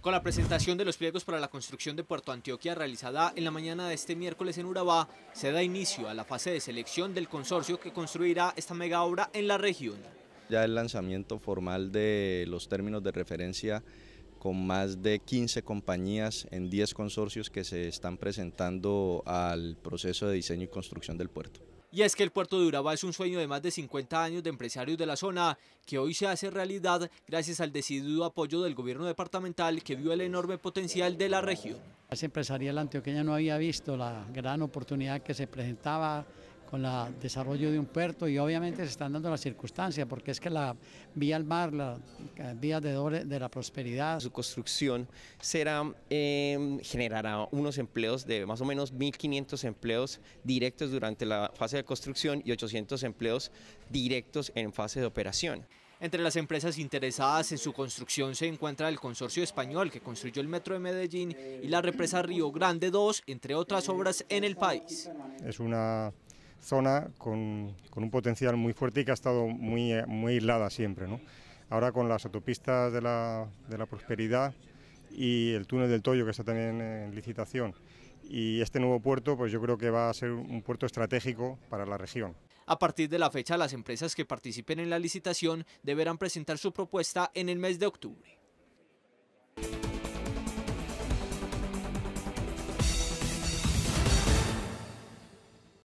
Con la presentación de los pliegos para la construcción de Puerto Antioquia realizada en la mañana de este miércoles en Urabá, se da inicio a la fase de selección del consorcio que construirá esta mega obra en la región. Ya el lanzamiento formal de los términos de referencia con más de 15 compañías en 10 consorcios que se están presentando al proceso de diseño y construcción del puerto. Y es que el puerto de Urabá es un sueño de más de 50 años de empresarios de la zona, que hoy se hace realidad gracias al decidido apoyo del gobierno departamental que vio el enorme potencial de la región. La empresarial antioqueña no había visto la gran oportunidad que se presentaba con el desarrollo de un puerto y obviamente se están dando las circunstancias, porque es que la vía al mar, la eh, vía de, de la prosperidad. Su construcción será, em, generará unos empleos de más o menos 1.500 empleos directos durante la fase de construcción y 800 empleos directos en fase de operación. Entre las empresas interesadas en su construcción se encuentra el consorcio español que construyó el metro de Medellín y la represa Río Grande 2, entre otras obras en el país. Es una zona con, un potencial muy fuerte y que ha estado muy, eh, muy aislada siempre. ¿no? Ahora con las autopistas de la, de la, prosperidad y el túnel del Toyo que está también en licitación y este nuevo puerto, pues yo creo que va a ser un puerto estratégico para la región. A partir de la fecha, las empresas que participen en la licitación deberán presentar su propuesta en el mes de octubre.